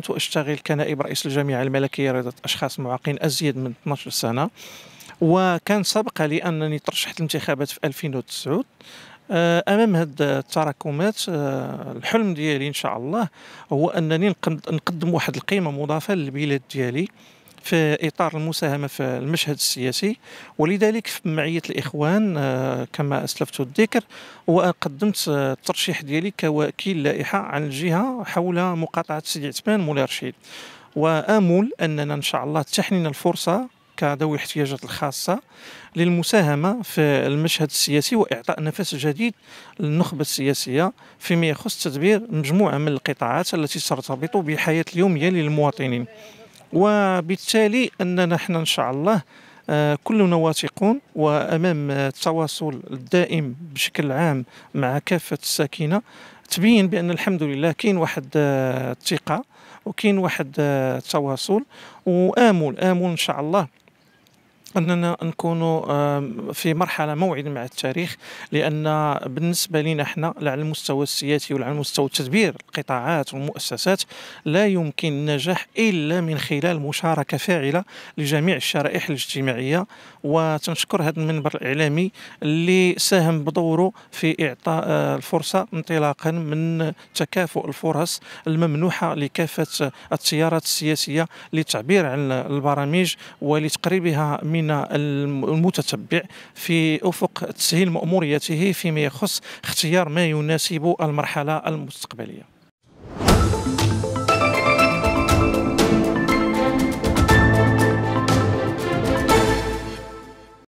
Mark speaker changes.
Speaker 1: كنت أشتغل كنائب رئيس الجامعة الملكية رياضة أشخاص معاقين أزيد من 12 سنة وكان سبق لي أنني ترشحت الانتخابات في 2009 آه، امام هاد التراكمات آه، الحلم ديالي ان شاء الله هو انني نقدم واحد القيمه مضافه للبلاد ديالي في إطار المساهمة في المشهد السياسي ولذلك في معية الإخوان آه، كما أسلفت الذكر وقدمت آه، الترشيح ديالي كوكيل لائحة عن الجهة حول مقاطعة سيدي عثمان مولاي رشيد وآمل أننا إن شاء الله تحنينا الفرصة كذوي الاحتياجات الخاصة للمساهمة في المشهد السياسي وإعطاء نفس جديد للنخبة السياسية فيما يخص تدبير مجموعة من القطاعات التي ترتبط بحياة اليومية للمواطنين وبالتالي اننا احنا ان شاء الله آه، كلنا واثقون وامام آه، التواصل الدائم بشكل عام مع كافه الساكنه تبين بان الحمد لله كاين واحد آه، الثقه وكاين واحد التواصل وامل امل ان شاء الله اننا نكونوا في مرحله موعد مع التاريخ لان بالنسبه لنا احنا على المستوى السياسي وعلى المستوى تدبير القطاعات والمؤسسات لا يمكن النجاح الا من خلال مشاركه فاعله لجميع الشرائح الاجتماعيه وتنشكر هذا المنبر الاعلامي اللي ساهم بدوره في اعطاء آه، الفرصه انطلاقا من تكافؤ الفرص الممنوحه لكافه التيارات السياسيه للتعبير عن البرامج ولتقريبها من من المتتبع في أفق تسهيل مأموريته فيما يخص اختيار ما يناسب المرحلة المستقبلية